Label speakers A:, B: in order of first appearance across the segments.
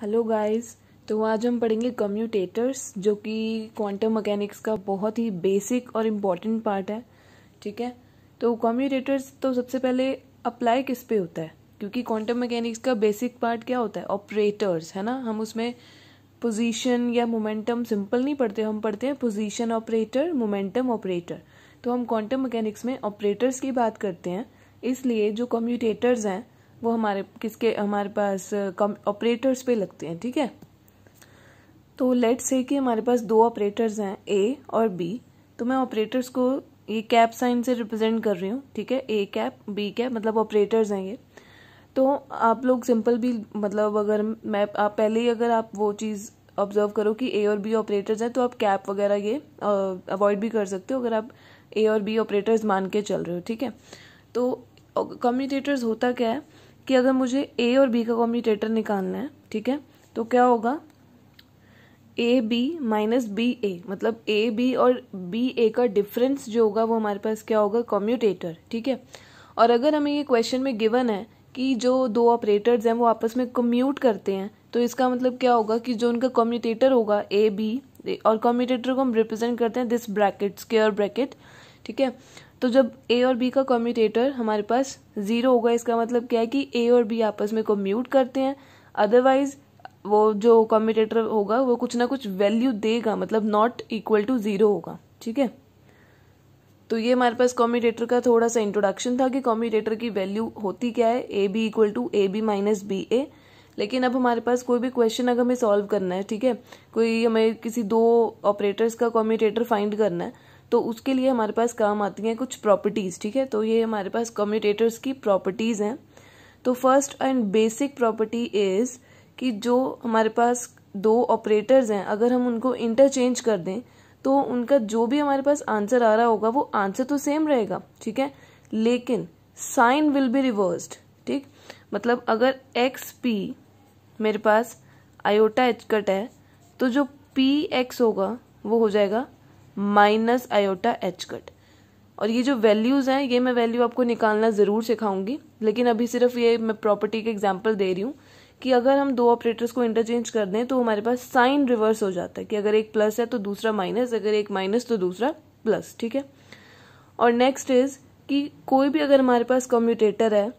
A: Hello guys तो आज हम पढ़ेंगे कम्यूटेटर्स जो कि क्वांटम मैकेनिक्स का बहुत ही बेसिक और इम्पॉर्टेंट पार्ट है ठीक है तो कम्यूटेटर्स तो सबसे पहले अप्लाई किस पे होता है क्योंकि क्वांटम मैकेनिक्स का बेसिक पार्ट क्या होता है ऑपरेटर्स है ना हम उसमें पोजीशन या मोमेंटम सिंपल नहीं पढ़ते हम पढ़ते हैं पोजिशन ऑपरेटर मोमेंटम ऑपरेटर तो हम क्वांटम मैकेनिक्स में ऑपरेटर्स की बात करते हैं इसलिए जो कम्यूटेटर्स हैं वो हमारे किसके हमारे पास ऑपरेटर्स पे लगते हैं ठीक है तो लेट से कि हमारे पास दो ऑपरेटर्स हैं ए और बी तो मैं ऑपरेटर्स को ये कैप साइन से रिप्रेजेंट कर रही हूँ ठीक है ए कैप बी कैप मतलब ऑपरेटर्स हैं ये तो आप लोग सिंपल भी मतलब अगर मैं आप पहले ही अगर आप वो चीज़ ऑब्जर्व करो कि ए और बी ऑपरेटर्स हैं तो आप कैप वगैरह ये अवॉइड भी कर सकते हो अगर आप ए और बी ऑपरेटर्स मान के चल रहे हो ठीक है तो कम्यूटेटर्स होता क्या है कि अगर मुझे ए और बी का कॉम्यूटेटर निकालना है ठीक है तो क्या होगा A B minus B A मतलब ए बी और बी ए का डिफरेंस जो होगा वो हमारे पास क्या होगा कॉम्यूटेटर ठीक है और अगर हमें ये क्वेश्चन में गिवन है कि जो दो ऑपरेटर्स हैं वो आपस में कम्यूट करते हैं तो इसका मतलब क्या होगा कि जो उनका कॉम्यूटेटर होगा ए बी और कॉम्यूटेटर को हम रिप्रेजेंट करते हैं दिस ब्रैकेट स्केयर ब्रैकेट ठीक है तो जब ए और बी का कम्यूटेटर हमारे पास ज़ीरो होगा इसका मतलब क्या है कि ए और बी आपस में कम्यूट करते हैं अदरवाइज वो जो कम्यूटेटर होगा वो कुछ ना कुछ वैल्यू देगा मतलब नॉट इक्वल टू ज़ीरो होगा ठीक है तो ये हमारे पास कॉम्यूटेटर का थोड़ा सा इंट्रोडक्शन था कि कॉम्यूटेटर की वैल्यू होती क्या है A B equal to A B minus B A लेकिन अब हमारे पास कोई भी क्वेश्चन अगर हमें सॉल्व करना है ठीक है कोई हमें किसी दो ऑपरेटर्स का कॉम्यूटेटर फाइंड करना है तो उसके लिए हमारे पास काम आती हैं कुछ प्रॉपर्टीज़ ठीक है तो ये हमारे पास कम्यूटेटर्स की प्रॉपर्टीज़ हैं तो first and basic property is कि जो हमारे पास दो ऑपरेटर्स हैं अगर हम उनको इंटरचेंज कर दें तो उनका जो भी हमारे पास आंसर आ रहा होगा वो आंसर तो सेम रहेगा ठीक है लेकिन साइन विल बी रिवर्स्ड ठीक मतलब अगर एक्स पी मेरे पास आयोटा एचकट है तो जो पी एक्स होगा वो हो जाएगा माइनस आयोटा एच कट और ये जो वैल्यूज़ हैं ये मैं वैल्यू आपको निकालना ज़रूर सिखाऊंगी लेकिन अभी सिर्फ ये मैं प्रॉपर्टी के एग्जाम्पल दे रही हूँ कि अगर हम दो ऑपरेटर्स को इंटरचेंज कर दें तो हमारे पास साइन रिवर्स हो जाता है कि अगर एक प्लस है तो दूसरा माइनस अगर एक माइनस तो दूसरा प्लस ठीक है और नेक्स्ट इज कि कोई भी अगर हमारे पास कम्यूटेटर है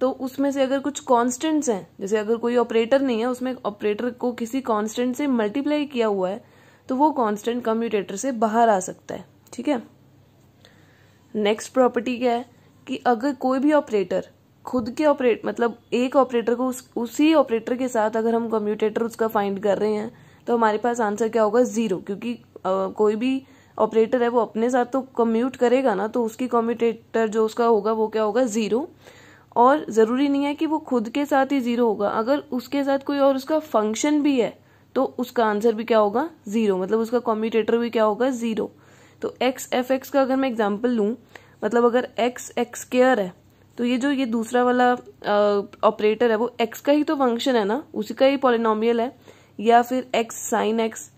A: तो उसमें से अगर कुछ कांस्टेंट्स हैं जैसे अगर कोई ऑपरेटर नहीं है उसमें ऑपरेटर को किसी कांस्टेंट से मल्टीप्लाई किया हुआ है तो वो कांस्टेंट कम्यूटेटर से बाहर आ सकता है ठीक है नेक्स्ट प्रॉपर्टी क्या है कि अगर कोई भी ऑपरेटर खुद के ऑपरेट मतलब एक ऑपरेटर को उस, उसी ऑपरेटर के साथ अगर हम कम्यूटेटर उसका फाइंड कर रहे हैं तो हमारे पास आंसर क्या होगा ज़ीरो क्योंकि आ, कोई भी ऑपरेटर है वो अपने साथ तो कम्यूट करेगा ना तो उसकी कम्यूटेटर जो उसका होगा वो क्या होगा ज़ीरो और ज़रूरी नहीं है कि वो खुद के साथ ही ज़ीरो होगा अगर उसके साथ कोई और उसका फंक्शन भी है तो उसका आंसर भी क्या होगा जीरो मतलब उसका कॉम्यूटेटर भी क्या होगा जीरो तो एक्स एफ एक्स का अगर मैं एग्जाम्पल लूँ मतलब अगर एक्स एक्स केयर है तो ये जो ये दूसरा वाला ऑपरेटर है वो एक्स का ही तो फंक्शन है ना उसी का ही पॉलिनोमियल है या फिर एक्स साइन एक्स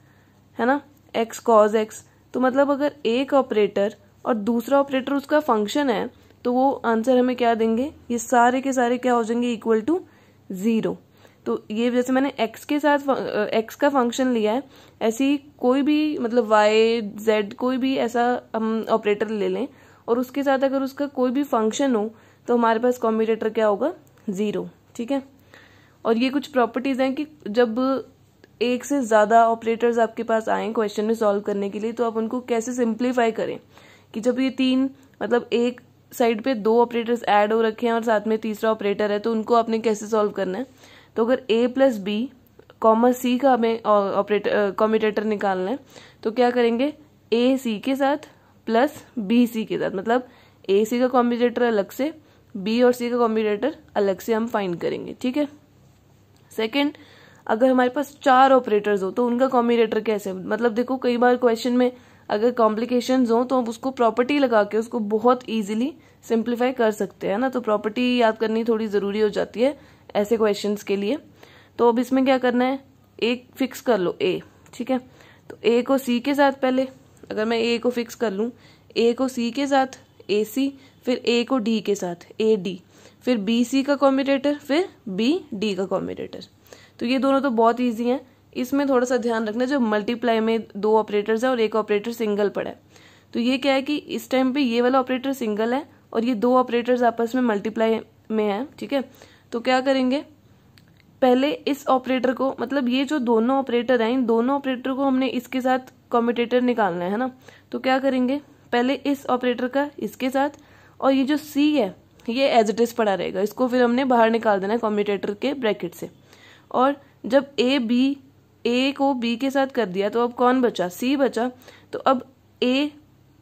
A: है ना एक्स कॉज एक्स तो मतलब अगर एक ऑपरेटर और दूसरा ऑपरेटर उसका फंक्शन है तो वो आंसर हमें क्या देंगे ये सारे के सारे क्या हो जाएंगे इक्वल टू ज़ीरो तो ये जैसे मैंने एक्स के साथ एक्स का फंक्शन लिया है ऐसी कोई भी मतलब वाई जेड कोई भी ऐसा हम ऑपरेटर ले लें और उसके साथ अगर उसका कोई भी फंक्शन हो तो हमारे पास कॉम्बिनेटर क्या होगा ज़ीरो ठीक है और ये कुछ प्रॉपर्टीज़ हैं कि जब एक से ज़्यादा ऑपरेटर्स आपके पास आए क्वेश्चन में सॉल्व करने के लिए तो आप उनको कैसे सिंप्लीफाई करें कि जब ये तीन मतलब एक साइड पे दो ऑपरेटर्स ऐड हो रखे हैं और साथ में तीसरा ऑपरेटर है तो उनको आपने कैसे सॉल्व करना है तो अगर A plus B comma C का हमें ऑपरेटर कॉम्यूटेटर निकालना है तो क्या करेंगे ए सी के साथ प्लस बी सी के साथ मतलब ए सी का कॉम्यूटेटर अलग से बी और सी का कॉम्यूटेटर अलग से हम फाइंड करेंगे ठीक है सेकेंड अगर हमारे पास चार ऑपरेटर्स हो तो उनका कॉम्यूटेटर कैसे मतलब देखो कई बार क्वेश्चन में अगर कॉम्प्लिकेशन हो तो हम उसको प्रॉपर्टी लगा के उसको बहुत ईजिली सिंप्लीफाई कर सकते हैं ना तो प्रॉपर्टी याद करनी थोड़ी ज़रूरी हो जाती है ऐसे क्वेश्चन के लिए तो अब इसमें क्या करना है ए फिक्स कर लो ए ठीक है तो ए को सी के साथ पहले अगर मैं ए को फिक्स कर लूँ ए को सी के साथ ए सी फिर ए को डी के साथ ए डी फिर बी सी का कॉम्बिनेटर फिर बी डी का कॉम्बिनेटर तो ये दोनों तो बहुत ईजी हैं इसमें थोड़ा सा ध्यान रखना जो मल्टीप्लाई में दो ऑपरेटर्स हैं और एक ऑपरेटर सिंगल पड़ा है तो ये क्या है कि इस टाइम पे ये वाला ऑपरेटर सिंगल है और ये दो ऑपरेटर्स आपस में मल्टीप्लाई में है ठीक है तो क्या करेंगे पहले इस ऑपरेटर को मतलब ये जो दोनों ऑपरेटर हैं इन दोनों ऑपरेटर को हमने इसके साथ कॉम्पिटेटर निकालना है ना तो क्या करेंगे पहले इस ऑपरेटर का इसके साथ और ये जो सी है ये एज इट इज पड़ा रहेगा इसको फिर हमने बाहर निकाल देना है कॉम्पिटेटर के ब्रैकेट से और जब ए बी ए को बी के साथ कर दिया तो अब कौन बचा सी बचा तो अब ए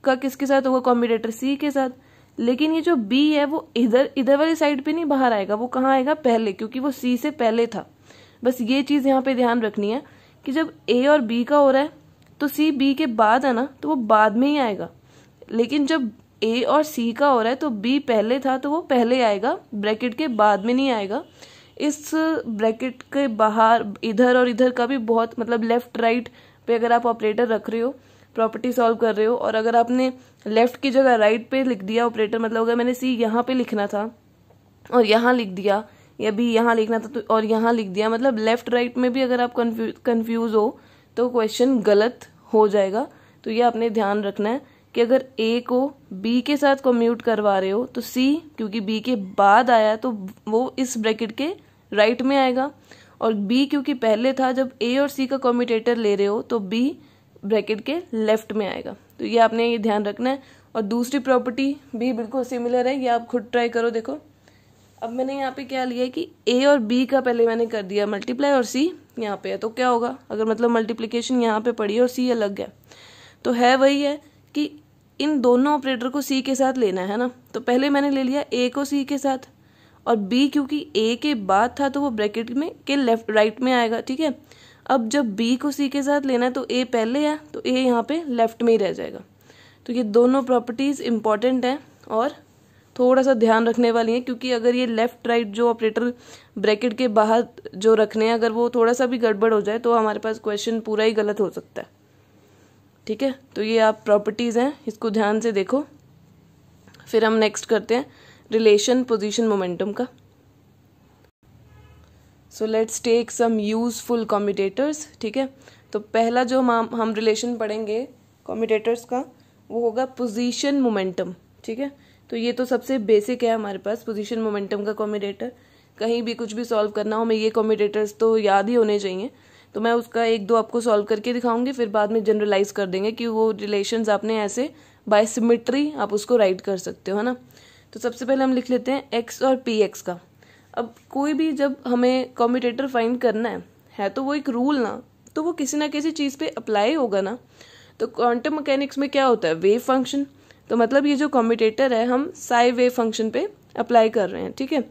A: का किसके साथ होगा कॉम्पिटेटर सी के साथ लेकिन ये जो बी है वो इधर इधर वाली साइड पे नहीं बाहर आएगा वो कहाँ आएगा पहले क्योंकि वो सी से पहले था बस ये चीज़ यहाँ पे ध्यान रखनी है कि जब ए और बी का हो रहा है तो सी बी के बाद है ना तो वो बाद में ही आएगा लेकिन जब ए और सी का हो रहा है तो बी पहले था तो वो पहले आएगा ब्रैकेट के बाद में नहीं आएगा इस ब्रैकेट के बाहर इधर और इधर का भी बहुत मतलब लेफ्ट राइट पे अगर आप ऑपरेटर रख रहे हो प्रॉपर्टी सॉल्व कर रहे हो और अगर आपने लेफ्ट की जगह राइट पे लिख दिया ऑपरेटर मतलब अगर मैंने सी यहाँ पे लिखना था और यहाँ लिख दिया या भी यहाँ लिखना था तो और यहाँ लिख दिया मतलब लेफ्ट राइट में भी अगर आप कन्फ्यूज हो तो क्वेश्चन गलत हो जाएगा तो ये आपने ध्यान रखना है कि अगर ए को बी के साथ कम्यूट करवा रहे हो तो सी क्योंकि बी के बाद आया तो वो इस ब्रैकेट के राइट में आएगा और बी क्योंकि पहले था जब ए और सी का कॉम्यूटेटर ले रहे हो तो बी ब्रैकेट के लेफ्ट में आएगा तो ये आपने ये ध्यान रखना है और दूसरी प्रॉपर्टी भी बिल्कुल सिमिलर है ये आप खुद ट्राई करो देखो अब मैंने यहाँ पे क्या लिया है कि ए और बी का पहले मैंने कर दिया मल्टीप्लाई और सी यहाँ पे है तो क्या होगा अगर मतलब मल्टीप्लीकेशन यहाँ पे पड़ी है और सी अलग है तो है वही है कि इन दोनों ऑपरेटर को सी के साथ लेना है ना तो पहले मैंने ले लिया ए को सी के साथ और बी क्योंकि ए के बाद था तो वो ब्रैकेट में के लेफ्ट राइट में आएगा ठीक है अब जब बी को सी के साथ लेना है तो ए पहले है तो ए यहाँ पे लेफ्ट में ही रह जाएगा तो ये दोनों प्रॉपर्टीज़ इम्पॉर्टेंट हैं और थोड़ा सा ध्यान रखने वाली हैं क्योंकि अगर ये लेफ्ट राइट जो ऑपरेटर ब्रैकेट के बाहर जो रखने हैं अगर वो थोड़ा सा भी गड़बड़ हो जाए तो हमारे पास क्वेश्चन पूरा ही गलत हो सकता है ठीक है तो ये आप प्रॉपर्टीज़ हैं इसको ध्यान से देखो फिर हम नेक्स्ट करते हैं रिलेशन पोजिशन मोमेंटम का so let's take some useful commutators ठीक है तो पहला जो हम हम रिलेशन पढ़ेंगे कॉम्यूटेटर्स का वो होगा पोजीशन मोमेंटम ठीक है तो ये तो सबसे बेसिक है हमारे पास पोजीशन मोमेंटम का कॉम्यूटेटर कहीं भी कुछ भी सॉल्व करना हो हमें ये कॉम्यूटेटर्स तो याद ही होने चाहिए तो मैं उसका एक दो आपको सॉल्व करके दिखाऊंगी फिर बाद में जनरलाइज कर देंगे कि वो रिलेशन आपने ऐसे बाय सिमिट्री आप उसको राइट कर सकते हो है ना तो सबसे पहले हम लिख लेते हैं एक्स और पी एक्स का अब कोई भी जब हमें कॉम्पिटेटर फाइंड करना है है तो वो एक रूल ना तो वो किसी ना किसी चीज़ पे अप्लाई होगा ना तो क्वांटम मैकेनिक्स में क्या होता है वेव फंक्शन तो मतलब ये जो कॉम्पिटेटर है हम साई वेव फंक्शन पे अप्लाई कर रहे हैं ठीक है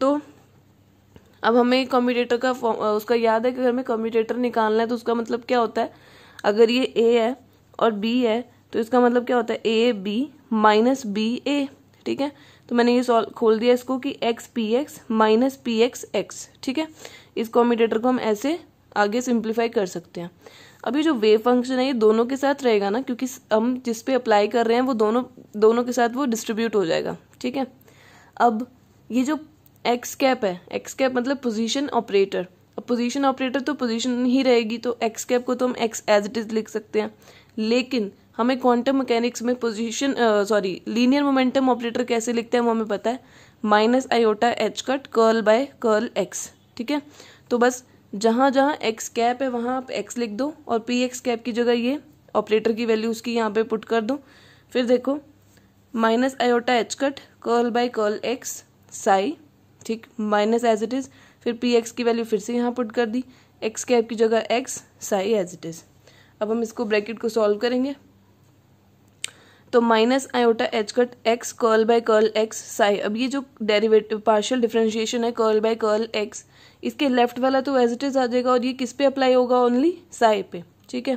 A: तो अब हमें कॉम्पिटेटर का उसका याद है कि अगर हमें कॉम्पिटेटर निकालना है तो उसका मतलब क्या होता है अगर ये ए है और बी है तो इसका मतलब क्या होता है A B minus B A ठीक है तो मैंने ये सॉल्व खोल दिया इसको कि X P X minus P X X ठीक है इस कॉम्बिनेटर को हम ऐसे आगे सिंप्लीफाई कर सकते हैं अभी जो वेव फंक्शन है ये दोनों के साथ रहेगा ना क्योंकि हम जिस पे अप्लाई कर रहे हैं वो दोनों दोनों के साथ वो डिस्ट्रीब्यूट हो जाएगा ठीक है अब ये जो एक्स कैप है एक्स कैप मतलब पोजिशन ऑपरेटर अब पोजिशन ऑपरेटर तो पोजिशन ही रहेगी तो एक्स कैप को तो हम एक्स एज इट इज़ लिख सकते हैं लेकिन हमें क्वांटम मैकेनिक्स में position sorry linear momentum operator कैसे लिखते हैं वो हमें पता है minus iota H cut curl by curl X ठीक है तो बस जहाँ जहाँ एक्स कैप है वहाँ आप एक्स लिख दो और पी एक्स कैप की जगह ये ऑपरेटर की वैल्यू उसकी यहाँ पे पुट कर दो फिर देखो minus iota H cut curl by curl X psi ठीक माइनस एज इट इज़ फिर पी एक्स की वैल्यू फिर से यहाँ पुट कर दी एक्स कैप की जगह X psi as it is अब हम इसको ब्रैकेट को सॉल्व करेंगे तो minus iota H cut X curl by curl X psi अब ये जो डेरिवेटिव पार्शियल डिफरेंशिएशन है कर्ल बाय कर्ल एक्स इसके लेफ्ट वाला तो एज इट इज आ जाएगा और ये किस पे अप्लाई होगा ओनली साई पे ठीक है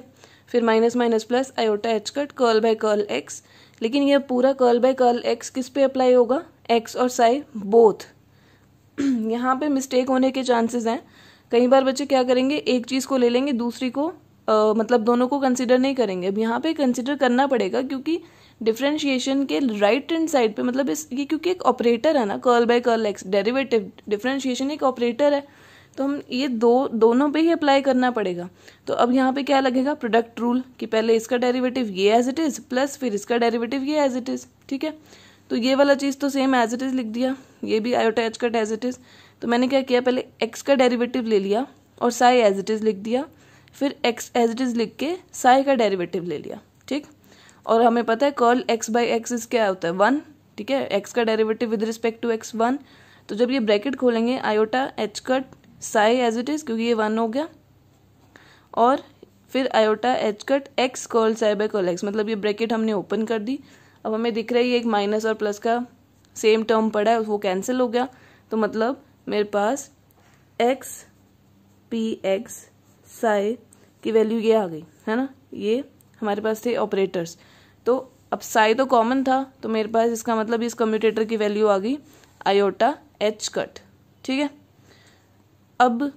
A: फिर minus minus plus iota H cut curl by curl X लेकिन यह पूरा कर्ल बाय कर्ल एक्स किस पे अप्लाई होगा एक्स और साई बोथ यहाँ पे मिस्टेक होने के चांसेस हैं कई बार बच्चे क्या करेंगे एक चीज़ को ले लेंगे दूसरी को Uh, मतलब दोनों को कंसिडर नहीं करेंगे अब यहाँ पे कंसिडर करना पड़ेगा क्योंकि डिफ्रेंशिएशन के राइट हैंड साइड पे मतलब इस ये क्योंकि एक ऑपरेटर है ना curl by curl X derivative differentiation एक ऑपरेटर है तो हम ये दो दोनों पे ही अप्लाई करना पड़ेगा तो अब यहाँ पे क्या लगेगा प्रोडक्ट रूल कि पहले इसका डेरिवेटिव ये एज इट इज़ प्लस फिर इसका डेरिवेटिव ये एज इट इज़ ठीक है तो ये वाला चीज़ तो सेम एज इट इज़ लिख दिया ये भी iota H cut as it is तो मैंने क्या किया पहले एक्स का डेरिवेटिव ले लिया और साई एज इट इज़ लिख दिया फिर एक्स एज इट इज़ लिख के साई का डेरिवेटिव ले लिया ठीक और हमें पता है कर्ल एक्स बाई एक्स क्या होता है वन ठीक है एक्स का derivative with respect to X one तो जब ये ब्रैकेट खोलेंगे iota H cut psi as it is क्योंकि ये वन हो गया और फिर iota H cut X curl psi by curl X मतलब ये ब्रैकेट हमने ओपन कर दी अब हमें दिख रहा है ये एक माइनस और प्लस का सेम टर्म पड़ा है वो कैंसिल हो गया तो मतलब मेरे पास एक्स पी एक्स साई की वैल्यू ये आ गई है ना ये हमारे पास थे ऑपरेटर्स तो अब साई तो कॉमन था तो मेरे पास इसका मतलब इस कम्यूटेटर की वैल्यू आ गई आयोटा एच कट ठीक है अब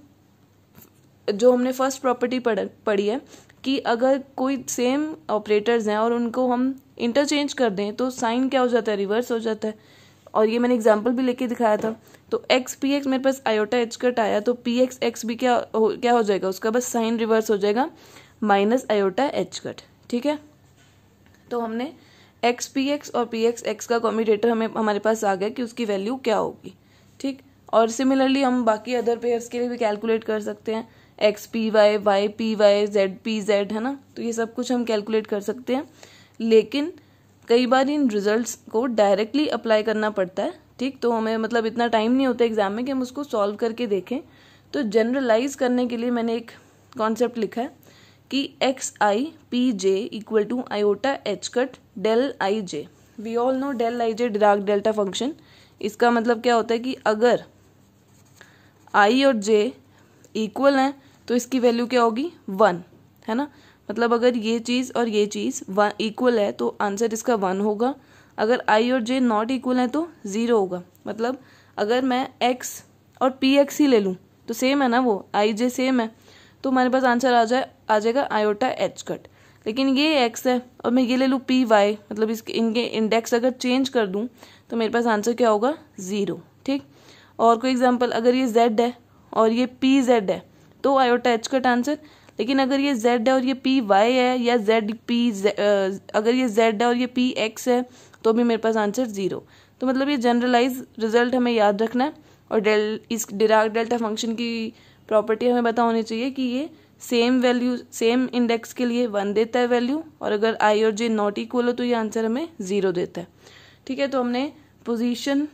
A: जो हमने फर्स्ट प्रॉपर्टी पढ़ पढ़ी है कि अगर कोई सेम ऑपरेटर्स हैं और उनको हम इंटरचेंज कर दें तो साइन क्या हो जाता है रिवर्स हो जाता है और ये मैंने एग्जाम्पल भी लेके दिखाया था तो एक्स पी एक्स मेरे पास आयोटा एच कट आया तो पी एक्स एक्स भी क्या हो क्या हो जाएगा उसका बस साइन रिवर्स हो जाएगा माइनस आयोटा एच कट ठीक है तो हमने एक्स पी एक्स और पी एक्स एक्स का कॉम्यूटेटर हमें हमारे पास आ गया कि उसकी वैल्यू क्या होगी ठीक और सिमिलरली हम बाकी अदर पेयर्स के लिए भी कैलकुलेट कर सकते हैं X P Y Y P Y Z P Z है ना तो ये सब कुछ हम कैलकुलेट कर सकते हैं लेकिन कई बार इन रिजल्ट्स को डायरेक्टली अप्लाई करना पड़ता है ठीक तो हमें मतलब इतना टाइम नहीं होता एग्जाम में कि हम उसको सॉल्व करके देखें तो जनरलाइज करने के लिए मैंने एक कॉन्सेप्ट लिखा है कि X I P J equal to iota H cut del I J we all know del I J Dirac delta function इसका मतलब क्या होता है कि अगर आई और जे इक्वल हैं तो इसकी वैल्यू क्या होगी वन है ना मतलब अगर ये चीज़ और ये चीज़ वन इक्वल है तो आंसर इसका वन होगा अगर आई और जे नॉट इक्वल है तो ज़ीरो होगा मतलब अगर मैं एक्स और पी एक्स ही ले लूँ तो सेम है ना वो आई जे सेम है तो हमारे पास आंसर आ जाए आ जाएगा आयोटा एच कट लेकिन ये एक्स है और मैं ये ले लूँ पी वाई मतलब इसके इनके इंडेक्स अगर चेंज कर दूँ तो मेरे पास आंसर क्या होगा ज़ीरो ठीक और कोई एग्जाम्पल अगर ये जेड है और ये पी जेड है तो आयोटा एच कट आंसर लेकिन अगर ये जेड है और ये पी वाई है या जेड पी अगर ये जेड है और ये पी एक्स है तो भी मेरे पास आंसर ज़ीरो तो मतलब ये जनरलाइज रिजल्ट हमें याद रखना है और डेल इस डिराक डेल्टा फंक्शन की प्रॉपर्टी हमें पता होनी चाहिए कि ये सेम वैल्यू सेम इंडेक्स के लिए वन देता है वैल्यू और अगर आई और जे नॉट इक्वल हो तो ये आंसर हमें ज़ीरो देता है ठीक है तो हमने पोजीशन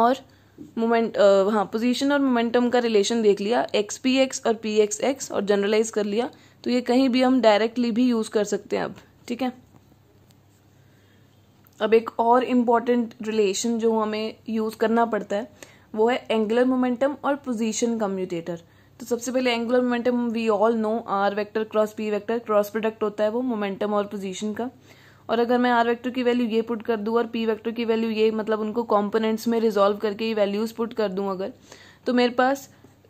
A: और मोमेंट हाँ पोजीशन और मोमेंटम का रिलेशन देख लिया एक्स पी एक्स और पी एक्स एक्स और जनरलाइज कर लिया तो ये कहीं भी हम डायरेक्टली भी यूज़ कर सकते हैं अब ठीक है अब एक और इम्पॉर्टेंट रिलेशन जो हमें यूज़ करना पड़ता है वो है एंगुलर मोमेंटम और पोजीशन कम्यूटेटर तो सबसे पहले angular momentum we all know R vector cross P vector cross product होता है वो मोमेंटम और पोजीशन का और अगर मैं आर वेक्टर की वैल्यू ये पुट कर दूँ और पी वेक्टर की वैल्यू ये मतलब उनको कॉम्पोनेंट्स में रिजोल्व करके ये वैल्यूज़ पुट कर दूँ अगर तो मेरे पास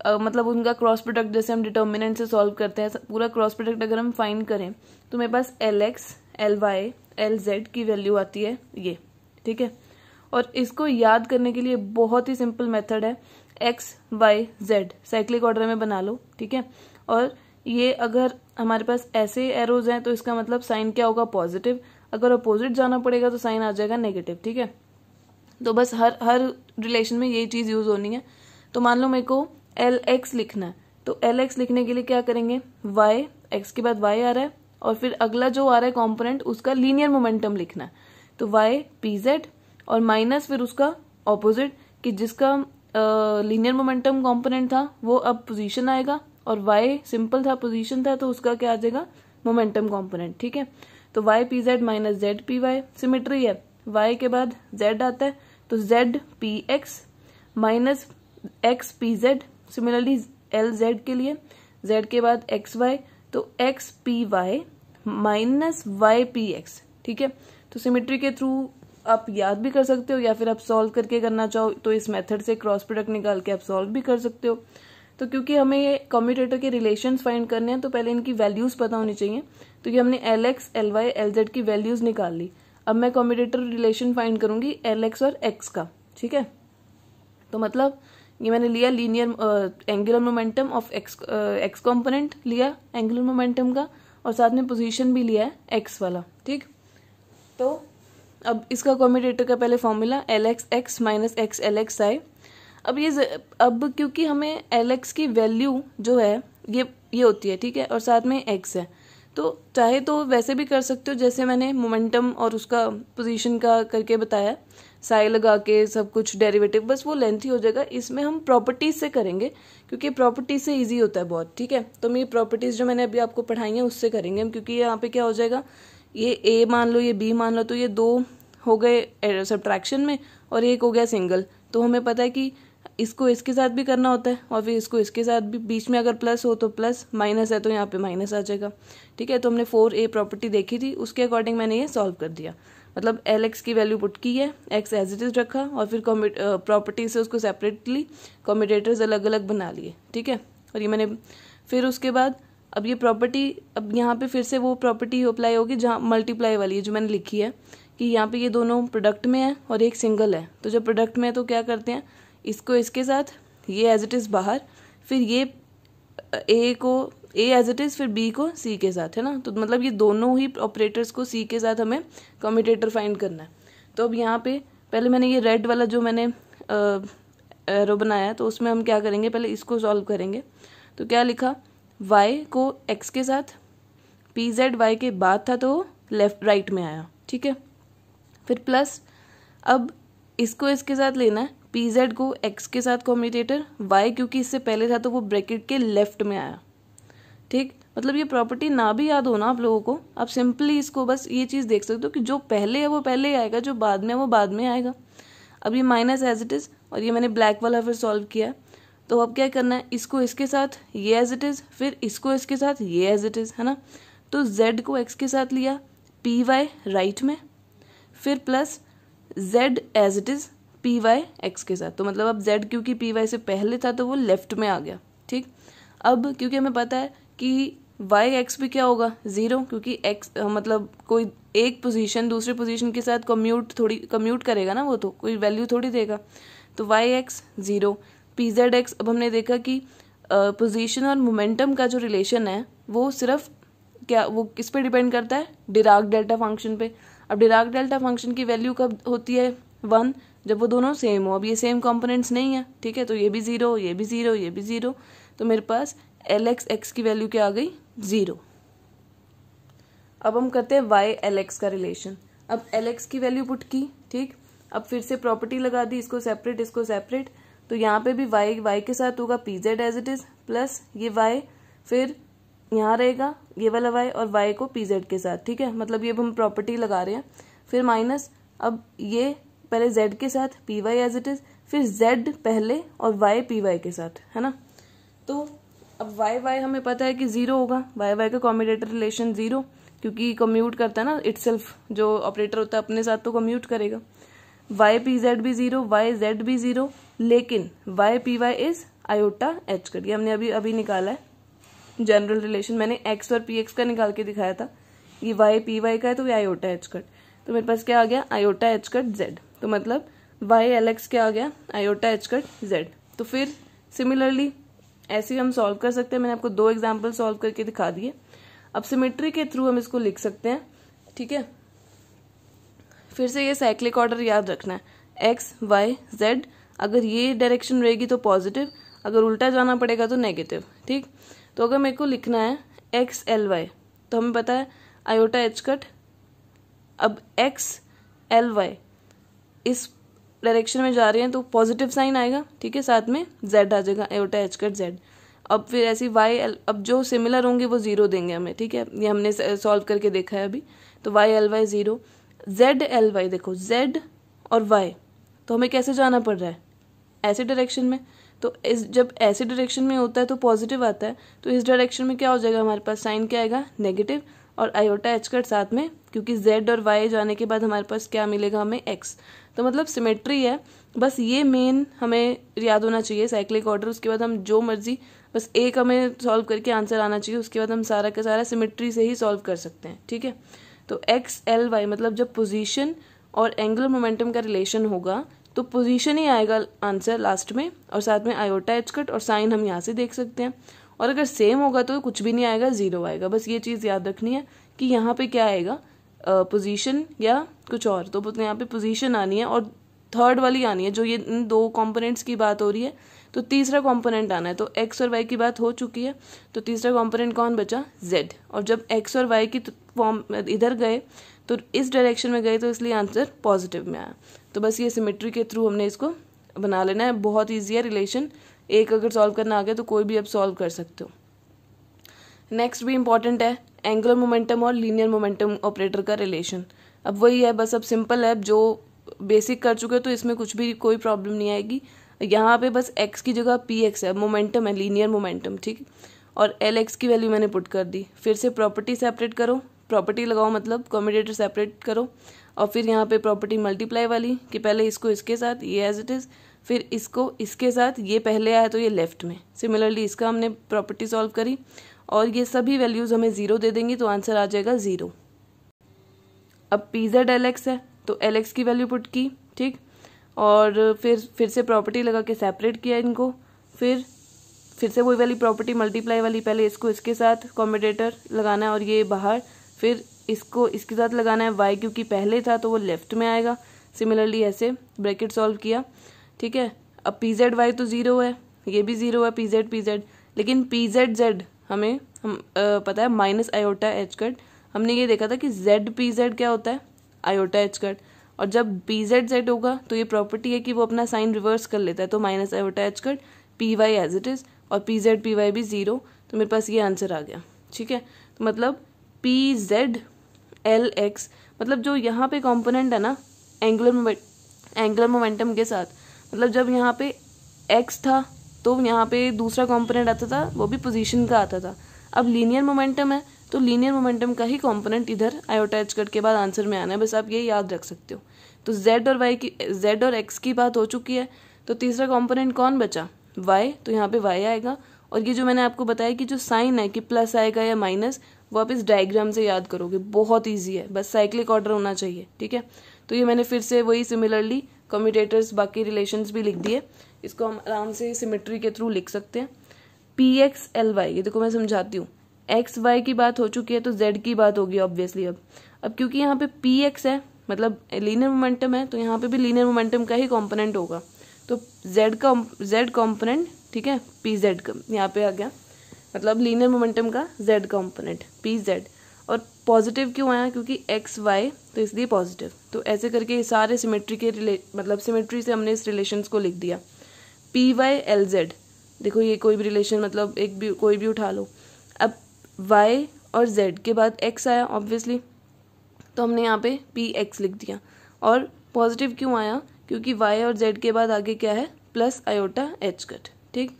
A: Uh, मतलब उनका क्रॉस प्रोडक्ट जैसे हम डिटर्मिनेंट से सॉल्व करते हैं पूरा क्रॉस प्रोडक्ट अगर हम फाइंड करें तो मेरे पास L X L Y L Z की वैल्यू आती है ये ठीक है और इसको याद करने के लिए बहुत ही सिंपल मेथड है X Y Z cyclic order में बना लो ठीक है और ये अगर हमारे पास ऐसे एरोज हैं तो इसका मतलब साइन क्या होगा पॉजिटिव अगर अपोजिट जाना पड़ेगा तो साइन आ जाएगा नेगेटिव ठीक है तो बस हर हर रिलेशन में यही चीज़ यूज होनी है तो मान लो मेरे को एल एक्स लिखना है तो एल एक्स लिखने के लिए क्या करेंगे वाई एक्स के बाद वाई आ रहा है और फिर अगला जो आ रहा है कॉम्पोनेंट उसका लीनियर मोमेंटम लिखना है तो वाई पी जेड और माइनस फिर उसका ऑपोजिट कि जिसका लीनियर मोमेंटम कंपोनेंट था वो अब पोजीशन आएगा और वाई सिंपल था पोजीशन था तो उसका क्या आ जाएगा मोमेंटम कंपोनेंट ठीक है तो Y P Z minus Z P Y symmetry है वाई के बाद जेड आता है तो Z P X minus X P Z similarly L Z के लिए जेड के बाद एक्स वाई तो X P Y minus Y P X ठीक है तो सिमिट्री के थ्रू आप याद भी कर सकते हो या फिर आप सॉल्व करके करना चाहो तो इस मेथड से क्रॉस प्रोडक्ट निकाल के आप सॉल्व भी कर सकते हो तो क्योंकि हमें ये कम्यूटेटर के रिलेशन फाइंड करने हैं तो पहले इनकी वैल्यूज पता होनी चाहिए तो ये हमने L X L Y L Z की वैल्यूज निकाल ली अब मैं कॉम्यूटेटर रिलेशन फाइंड करूंगी एल एक्स और एक्स का ठीक है तो मतलब ये मैंने लिया linear angular momentum of X X component लिया एंगुलर मोमेंटम का और साथ में पोजीशन भी लिया है एक्स वाला ठीक तो अब इसका कॉम्यूटेटर का पहले formula L X X minus X L X आए अब ये अब क्योंकि हमें एल एक्स की वैल्यू जो है ये ये होती है ठीक है और साथ में एक्स है तो चाहे तो वैसे भी कर सकते हो जैसे मैंने मोमेंटम और उसका पोजीशन का करके बताया साई लगा के सब कुछ डेरिवेटिव बस वो लेंथ ही हो जाएगा इसमें हम प्रॉपर्टीज से करेंगे क्योंकि प्रॉपर्टीज से इजी होता है बहुत ठीक है तो हम ये प्रॉपर्टीज जो मैंने अभी आपको पढ़ाई हैं उससे करेंगे हम क्योंकि यहाँ पे क्या हो जाएगा ये ए मान लो ये बी मान लो तो ये दो हो गए सब्ट्रैक्शन में और एक हो गया सिंगल तो हमें पता है कि इसको इसके साथ भी करना होता है और फिर इसको इसके साथ भी बीच में अगर प्लस हो तो प्लस माइनस है तो यहाँ पे माइनस आ जाएगा ठीक है तो हमने फोर ए प्रॉपर्टी देखी थी उसके अकॉर्डिंग मैंने ये सॉल्व कर दिया मतलब एल एक्स की वैल्यू पुट की है एक्स एज इट इज़ रखा और फिर प्रॉपर्टी से उसको सेपरेटली कॉम्यूटेटर्स अलग अलग बना लिए ठीक है और ये मैंने फिर उसके बाद अब ये प्रॉपर्टी अब यहाँ पे फिर से वो प्रॉपर्टी अप्लाई होगी जहाँ मल्टीप्लाई वाली है जो मैंने लिखी है कि यहाँ पे ये दोनों प्रोडक्ट में है और एक सिंगल है तो जब प्रोडक्ट में है तो क्या करते हैं इसको इसके साथ ये एज इट इज़ बाहर फिर ये ए को ए एज इट इज़ फिर बी को सी के साथ है ना तो मतलब ये दोनों ही ऑपरेटर्स को सी के साथ हमें कम्यूटेटर फाइंड करना है तो अब यहाँ पे पहले मैंने ये रेड वाला जो मैंने एरो बनाया तो उसमें हम क्या करेंगे पहले इसको सॉल्व करेंगे तो क्या लिखा वाई को एक्स के साथ पी जेड वाई के बाद था तो लेफ्ट राइट में आया ठीक है फिर प्लस अब इसको इसके साथ लेना है पी जेड को एक्स के साथ कॉम्यूटेटर वाई क्योंकि इससे पहले था तो वो ब्रैकेट के लेफ्ट में आया ठीक मतलब ये प्रॉपर्टी ना भी याद हो ना आप लोगों को आप सिंपली इसको बस ये चीज़ देख सकते हो कि जो पहले है वो पहले ही आएगा जो बाद में है वो बाद में आएगा अब ये माइनस एज इट इज़ और ये मैंने ब्लैक वाला फिर सॉल्व किया है तो अब क्या करना है इसको इसके साथ ये एज इट इज़ फिर इसको इसके साथ ये एज इट इज़ है ना तो z को x के साथ लिया पी वाई राइट में फिर plus z as it is P Y X के साथ तो मतलब अब z क्योंकि पी वाई से पहले था तो वो लेफ्ट में आ गया ठीक अब क्योंकि हमें पता है कि y एक्स भी क्या होगा ज़ीरो क्योंकि x मतलब कोई एक पोजीशन दूसरे पोजीशन के साथ कम्यूट थोड़ी कम्यूट करेगा ना वो तो कोई वैल्यू थोड़ी देगा तो y X zero P Z X अब हमने देखा कि पोजीशन और मोमेंटम का जो रिलेशन है वो सिर्फ क्या वो किस पे डिपेंड करता है डिराग डेल्टा फंक्शन पे अब डिराग डेल्टा फंक्शन की वैल्यू कब होती है वन जब वो दोनों सेम हो अब ये सेम कंपोनेंट्स नहीं है ठीक है तो ये भी ज़ीरो ये भी ज़ीरो ये भी ज़ीरो तो मेरे पास एल एक्स एक्स की वैल्यू क्या आ गई ज़ीरो अब हम करते हैं वाई एल एक्स का रिलेशन अब एल एक्स की वैल्यू पुट की ठीक अब फिर से प्रॉपर्टी लगा दी इसको सेपरेट इसको सेपरेट तो यहाँ पे भी वाई वाई के साथ होगा P Z as it is plus ये वाई फिर यहाँ रहेगा ये वाला वाई और वाई को पी जेड के साथ ठीक है मतलब ये अब हम प्रॉपर्टी लगा रहे हैं फिर माइनस अब ये पहले जेड के साथ P Y as it is फिर जेड पहले और वाई पी वाई के साथ है ना तो अब वाई वाई हमें पता है कि जीरो होगा वाई वाई का कॉम्बिनेटर रिलेशन जीरो क्योंकि कम्यूट करता है ना सेल्फ जो ऑपरेटर होता है अपने साथ तो कम्यूट करेगा वाई पी जेड भी जीरो वाई जेड भी जीरो लेकिन Y P Y is iota H cut ये हमने अभी अभी निकाला है जनरल रिलेशन मैंने एक्स और पी एक्स का निकाल के दिखाया था ये वाई पी वाई का है तो ये आयोटा एच कट तो मेरे पास क्या आ गया आयोटा एच कट जेड तो मतलब वाई एल एक्स क्या आ गया आयोटा एच कट जेड तो फिर सिमिलरली ऐसे हम सॉल्व कर सकते हैं मैंने आपको दो एग्जाम्पल सॉल्व करके दिखा दिए अब सिमेट्री के थ्रू हम इसको लिख सकते हैं ठीक है फिर से ये साइक्लिक ऑर्डर याद रखना है एक्स वाई जेड अगर ये डायरेक्शन रहेगी तो पॉजिटिव अगर उल्टा जाना पड़ेगा तो नेगेटिव ठीक तो अगर मेरे को लिखना है एक्स एल वाई तो हमें पता है आयोटा एच कट अब एक्स एल वाई इस डायरेक्शन में जा रहे हैं तो पॉजिटिव साइन आएगा ठीक है साथ में जेड आ जाएगा आयोटा एच कट जेड अब फिर ऐसी वाई एल अब जो सिमिलर होंगे वो ज़ीरो देंगे हमें ठीक है ये हमने सॉल्व करके देखा है अभी तो Y L Y zero Z L Y देखो जेड और वाई तो हमें कैसे जाना पड़ रहा है ऐसे डायरेक्शन में तो इस जब ऐसे डायरेक्शन में होता है तो पॉजिटिव आता है तो इस डायरेक्शन में क्या हो जाएगा हमारे पास साइन क्या आएगा नेगेटिव और आयोटा एच कट साथ में क्योंकि जेड और वाई जाने के बाद हमारे पास क्या मिलेगा हमें एक्स तो मतलब सिमेट्री है बस ये मेन हमें याद होना चाहिए साइक्लिक ऑर्डर उसके बाद हम जो मर्जी बस एक हमें सॉल्व करके आंसर आना चाहिए उसके बाद हम सारा का सारा सिमेट्री से ही सॉल्व कर सकते हैं ठीक है तो एक्स एल वाई मतलब जब पोजीशन और एंगुलर मोमेंटम का रिलेशन होगा तो पोजीशन ही आएगा आंसर लास्ट में और साथ में आयोटा एच कट और साइन हम यहाँ से देख सकते हैं और अगर सेम होगा तो कुछ भी नहीं आएगा ज़ीरो आएगा बस ये चीज़ याद रखनी है कि यहाँ पे क्या आएगा पोजीशन या कुछ और तो मतलब यहाँ पे पोजीशन आनी है और थर्ड वाली आनी है जो ये इन दो कंपोनेंट्स की बात हो रही है तो तीसरा कंपोनेंट आना है तो एक्स और वाई की बात हो चुकी है तो तीसरा कॉम्पोनेंट कौन बचा जेड और जब एक्स और वाई की फॉर्म तो इधर गए तो इस डायरेक्शन में गए तो इसलिए आंसर पॉजिटिव में आया तो बस ये सिमेट्री के थ्रू हमने इसको बना लेना है बहुत ईजी है रिलेशन एक अगर सॉल्व करना आ गया तो कोई भी आप सॉल्व कर सकते हो नेक्स्ट भी इम्पॉर्टेंट है एंगुलर मोमेंटम और लीनियर मोमेंटम ऑपरेटर का रिलेशन अब वही है बस अब सिंपल है जो बेसिक कर चुके हो तो इसमें कुछ भी कोई प्रॉब्लम नहीं आएगी यहाँ पे बस एक्स की जगह पी एक्स है मोमेंटम है लीनियर मोमेंटम ठीक और एल एक्स की वैल्यू मैंने पुट कर दी फिर से प्रॉपर्टी सेपरेट करो प्रॉपर्टी लगाओ मतलब कॉमिडेटर सेपरेट करो और फिर यहाँ पे प्रॉपर्टी मल्टीप्लाई वाली कि पहले इसको इसके साथ ये एज इट इज़ फिर इसको इसके साथ ये पहले आया तो ये लेफ्ट में सिमिलरली इसका हमने प्रॉपर्टी सॉल्व करी और ये सभी वैल्यूज़ हमें ज़ीरो दे देंगी तो आंसर आ जाएगा ज़ीरो अब पी जेड एल एक्स है तो एल एक्स की वैल्यू पुट की ठीक और फिर फिर से प्रॉपर्टी लगा के सेपरेट किया इनको फिर फिर से वही वाली प्रॉपर्टी मल्टीप्लाई वाली पहले इसको इसके साथ कॉम्बिडेटर लगाना है और ये बाहर फिर इसको इसके साथ लगाना है वाई क्योंकि पहले था तो वो लेफ्ट में आएगा सिमिलरली ऐसे ब्रैकेट सॉल्व किया ठीक है अब पी जेड वाई तो ज़ीरो है ये भी ज़ीरो है पी जेड पी जेड लेकिन पी जेड जेड हमें हम आ, पता है माइनस आयोटा एच कट हमने ये देखा था कि जेड पी जेड क्या होता है आयोटा एच कट और जब पी जेड जेड होगा तो ये प्रॉपर्टी है कि वो अपना साइन रिवर्स कर लेता है तो minus iota H cut P Y as it is और पी जेड पी वाई भी ज़ीरो तो मेरे पास ये आंसर आ गया ठीक है तो मतलब पी जेड एल एक्स मतलब जो यहाँ पे कंपोनेंट है ना एंगुलर एंगुलर मोमेंटम के साथ मतलब जब यहाँ पे एक्स था तो यहाँ पे दूसरा कंपोनेंट आता था वो भी पोजीशन का आता था अब लीनियर मोमेंटम है तो लीनियर मोमेंटम का ही कंपोनेंट इधर आयोटा एच कट के बाद आंसर में आना है बस आप ये याद रख सकते हो तो जेड और वाई की जेड और एक्स की बात हो चुकी है तो तीसरा कॉम्पोनेंट कौन बचा वाई तो यहाँ पे वाई आएगा और ये जो मैंने आपको बताया कि जो साइन है कि प्लस आएगा या माइनस वो आप इस डायग्राम से याद करोगे बहुत ईजी है बस साइक्लिक ऑर्डर होना चाहिए ठीक है तो ये मैंने फिर से वही सिमिलरली कम्यूटेटर्स बाकी रिलेशन भी लिख दिए इसको हम आराम से सिमेट्री के थ्रू लिख सकते हैं पी एक्स एल वाई ये देखो मैं समझाती हूँ एक्स वाई की बात हो चुकी है तो जेड की बात होगी ऑब्वियसली अब अब क्योंकि यहाँ पे पी एक्स है मतलब लीनियर मोमेंटम है तो यहाँ पे भी लीनियर मोमेंटम का ही कॉम्पोनेंट होगा तो जेड का जेड कॉम्पोनेंट ठीक है पी जेड का यहाँ पे आ गया मतलब लीनियर मोमेंटम का जेड कॉम्पोनेंट पी जेड और पॉजिटिव क्यों आया क्योंकि एक्स वाई तो इसलिए पॉजिटिव तो ऐसे करके सारे सिमेट्री के रिले मतलब सिमेट्री से हमने इस रिलेशन को लिख दिया पी वाई एल जेड देखो ये कोई भी रिलेशन मतलब एक भी कोई भी उठा लो अब वाई और जेड के बाद एक्स आया ऑब्वियसली तो हमने यहाँ पे पी एक्स लिख दिया और पॉजिटिव क्यों आया क्योंकि वाई और जेड के बाद आगे क्या है प्लस आयोटा एच कट ठीक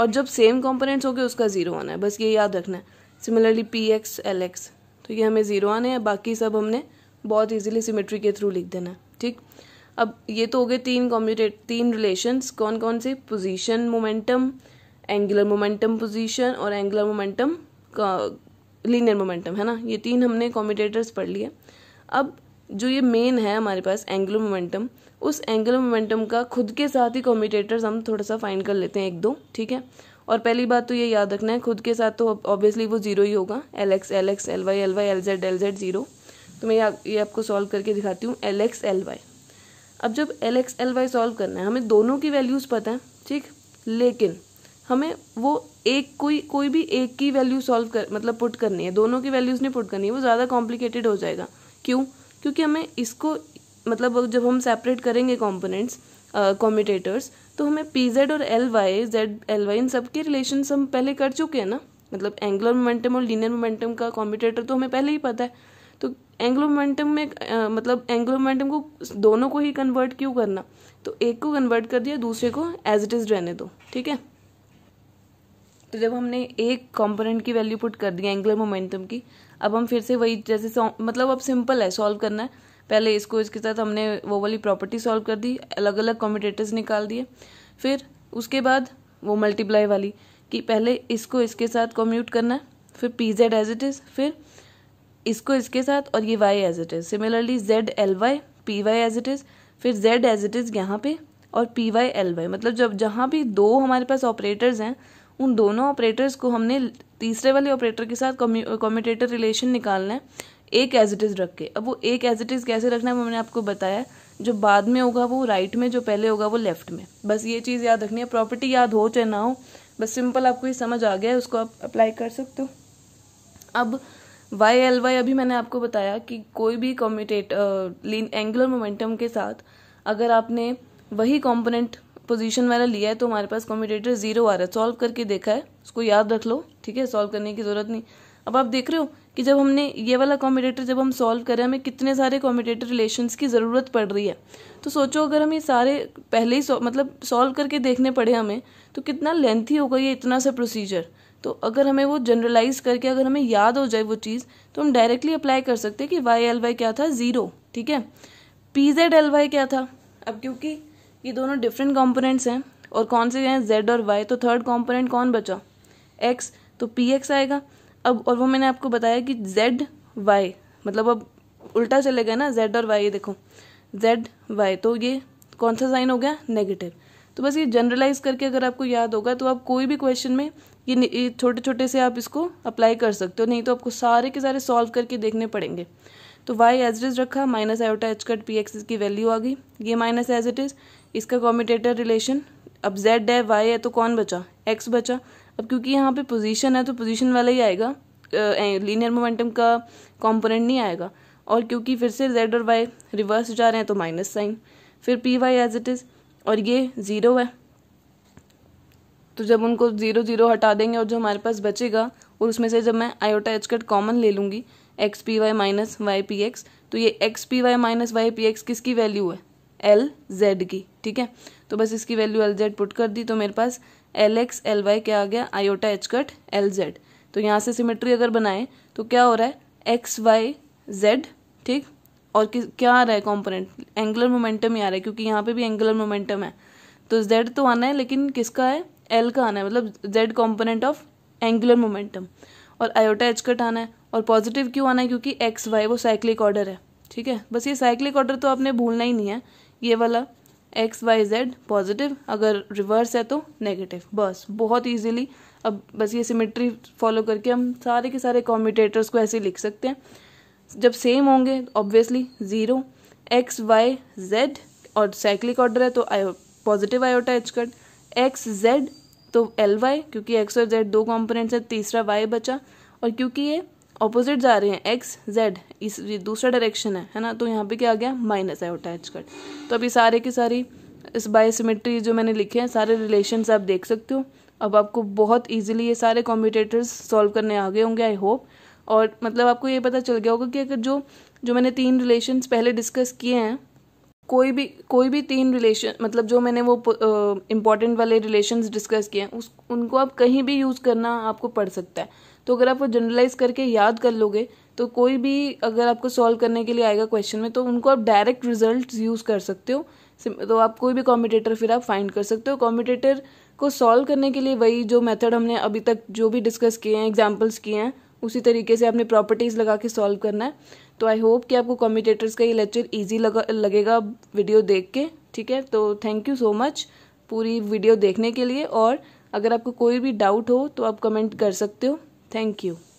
A: और जब सेम कॉम्पोनेंट्स हो गए उसका ज़ीरो आना है बस ये याद रखना है similarly P X L X तो ये हमें ज़ीरो आने हैं बाकी सब हमने बहुत ईजिली सिमेट्री के थ्रू लिख देना है ठीक अब ये तो हो गए तीन कॉम्यूटेट तीन रिलेशंस कौन कौन से position momentum angular momentum position और एंगुलर मोमेंटम लीनियर मोमेंटम है ना ये तीन हमने कॉम्यूटेटर्स पढ़ लिए अब जो ये मेन है हमारे पास एंगुलर मोमेंटम उस एंगल मोमेंटम का खुद के साथ ही कॉम्यूटेटर्स हम थोड़ा सा फाइंड कर लेते हैं एक दो ठीक है और पहली बात तो ये याद रखना है खुद के साथ तो ऑब्वियसली वो जीरो ही होगा L X L X L Y L Y L Z L Z zero तो मैं ये आपको सॉल्व करके दिखाती हूँ एल एक्स एल वाई अब जब L X L Y solve करना है हमें दोनों की वैल्यूज़ पता है ठीक लेकिन हमें वो एक कोई कोई भी एक की वैल्यू सॉल्व कर मतलब पुट करनी है दोनों की वैल्यूज़ नहीं पुट करनी है वो ज़्यादा कॉम्प्लिकेटेड हो जाएगा क्यों क्योंकि हमें इसको मतलब जब हम सेपरेट करेंगे कॉम्पोनेंट्स कॉम्यूटेटर्स uh, तो हमें पी जेड और L Y Z L Y इन सब के रिलेशन हम पहले कर चुके हैं ना मतलब एंगुलर मोमेंटम और लीनियर मोमेंटम का कॉम्यूटेटर तो हमें पहले ही पता है तो एंगुलर मोमेंटम में uh, मतलब एंगुलर मोमेंटम को दोनों को ही कन्वर्ट क्यों करना तो एक को कन्वर्ट कर दिया दूसरे को एज इट इज़ रहने दो ठीक है तो जब हमने एक कंपोनेंट की वैल्यू पुट कर दी एंगुलर मोमेंटम की अब हम फिर से वही जैसे मतलब अब सिंपल है सॉल्व करना है पहले इसको इसके साथ हमने वो वाली प्रॉपर्टी सॉल्व कर दी अलग अलग कॉम्पिटेटर्स निकाल दिए फिर उसके बाद वो मल्टीप्लाई वाली कि पहले इसको इसके साथ कॉम्यूट करना है फिर P Z as it is फिर इसको इसके साथ और ये Y as it is similarly Z L Y P Y as it is फिर जेड एज इट इज़ यहाँ पे और पी वाई एल वाई मतलब जब जहाँ भी दो हमारे पास ऑपरेटर्स हैं उन दोनों ऑपरेटर्स को हमने तीसरे वाले ऑपरेटर के साथ कॉम्यूटेटर रिलेशन निकालना है एक एज इट इज़ रख के अब वो एक एज इट इज़ कैसे रखना है मैंने आपको बताया जो बाद में होगा वो राइट में जो पहले होगा वो लेफ्ट में बस ये चीज़ याद रखनी है प्रॉपर्टी याद हो चाहे ना हो बस सिंपल आपको ये समझ आ गया है उसको आप अप्लाई कर सकते हो अब वाई एल वाई अभी मैंने आपको बताया कि कोई भी कॉम्यूटेट एंगुलर मोमेंटम के साथ अगर आपने वही कॉम्पोनेंट पोजीशन वाला लिया है तो हमारे पास कॉम्यूटेटर जीरो आ रहा है सॉल्व करके देखा है उसको याद रख लो ठीक है सॉल्व करने की ज़रूरत नहीं अब आप देख रहे हो कि जब हमने ये वाला कॉम्यूटेटर जब हम सॉल्व करें हमें कितने सारे कॉम्यूटेटर रिलेशंस की ज़रूरत पड़ रही है तो सोचो अगर हम ये सारे पहले ही मतलब सॉल्व करके देखने पड़े हमें तो कितना लेंथी होगा ये इतना सा प्रोसीजर तो अगर हमें वो जनरलाइज करके अगर हमें याद हो जाए वो चीज़ तो हम डायरेक्टली अप्लाई कर सकते हैं कि वाई एल वाई क्या था ज़ीरो ठीक है पी जेड एल वाई क्या था अब क्योंकि ये दोनों डिफरेंट कॉम्पोनेंट्स हैं और कौन से हैं जेड और वाई तो थर्ड कॉम्पोनेंट कौन बचा एक्स तो पी एक्स आएगा अब और वो मैंने आपको बताया कि जेड वाई मतलब अब उल्टा चले गए ना जेड और वाई देखो जेड वाई तो ये कौन सा साइन हो गया नेगेटिव तो बस ये जनरलाइज करके अगर आपको याद होगा तो आप कोई भी क्वेश्चन में ये छोटे छोटे से आप इसको अप्लाई कर सकते हो नहीं तो आपको सारे के सारे सॉल्व करके देखने पड़ेंगे तो y एज इज रखा minus iota H cut P X की वैल्यू आ गई ये माइनस एज इट इज इसका कॉमिटेटर रिलेशन अब z है y है तो कौन बचा x बचा अब क्योंकि यहाँ पे पोजीशन है तो पोजीशन वाला ही आएगा लीनियर मोमेंटम का कंपोनेंट नहीं आएगा और क्योंकि फिर से जेड और वाई रिवर्स जा रहे हैं तो माइनस साइन फिर P Y as it is और ये ज़ीरो है तो जब उनको ज़ीरो ज़ीरो हटा देंगे और जो हमारे पास बचेगा और उसमें से जब मैं आयोटा एच कट कॉमन ले लूँगी X P Y minus Y P X तो ये X P Y minus Y P X किसकी वैल्यू है एल जेड की ठीक है तो बस इसकी वैल्यू एल जेड पुट कर दी तो मेरे पास एल एक्स एल वाई क्या आ गया iota H cut L Z तो यहाँ से सिमेट्री अगर बनाएं तो क्या हो रहा है एक्स वाई जेड ठीक और किस क्या आ रहा है कॉम्पोनेंट एंगुलर मोमेंटम ही आ रहा है क्योंकि यहाँ पे भी एंगुलर मोमेंटम है तो जेड तो आना है लेकिन किसका है एल का आना है मतलब Z component of angular momentum और आयोटा एच कट आना है और पॉजिटिव क्यों आना है क्योंकि एक्स वाई वो साइक्लिक ऑर्डर है ठीक है बस ये साइक्लिक ऑर्डर तो आपने भूलना ही नहीं है ये वाला एक्स वाई जेड पॉजिटिव अगर रिवर्स है तो नेगेटिव बस बहुत इजीली अब बस ये सिमेट्री फॉलो करके हम सारे के सारे कॉम्यूटेटर्स को ऐसे लिख सकते हैं जब सेम होंगे obviously zero X Y Z और साइक्लिक ऑर्डर है तो आयो positive iota H cut X Z तो एल वाई क्योंकि एक्स और जेड दो कॉम्पोनेंट्स हैं तीसरा वाई बचा और क्योंकि ये ऑपोजिट जा रहे हैं एक्स जेड इस ये दूसरा डायरेक्शन है है ना तो यहाँ पे क्या आ गया माइनस है अटैच कर तो अभी सारे की सारी इस बायोसिमेट्री जो मैंने लिखे हैं सारे रिलेशन आप देख सकते हो अब आपको बहुत ईजिली ये सारे कॉम्पिटेटर्स सॉल्व करने आ गए होंगे आई होप और मतलब आपको ये पता चल गया होगा कि अगर जो जो मैंने तीन रिलेशन पहले डिस्कस किए हैं कोई भी कोई भी तीन रिलेशन मतलब जो मैंने वो इम्पॉर्टेंट वाले रिलेशंस डिस्कस किए हैं उस उनको आप कहीं भी यूज़ करना आपको पड़ सकता है तो अगर आप वो जनरलाइज करके याद कर लोगे तो कोई भी अगर आपको सॉल्व करने के लिए आएगा क्वेश्चन में तो उनको आप डायरेक्ट रिजल्ट यूज़ कर सकते हो तो आप कोई भी कॉम्पिटेटर फिर आप फाइंड कर सकते हो कॉम्पिटेटर को सॉल्व करने के लिए वही जो मेथड हमने अभी तक जो भी डिस्कस किए हैं एग्जाम्पल्स किए हैं उसी तरीके से आपने प्रॉपर्टीज़ लगा के सॉल्व करना है तो आई होप कि आपको कॉम्पिटेटर्स का ये लेक्चर ईजी लगा लगेगा वीडियो देख के ठीक है तो थैंक यू सो मच पूरी वीडियो देखने के लिए और अगर आपको कोई भी डाउट हो तो आप कमेंट कर सकते हो Thank you.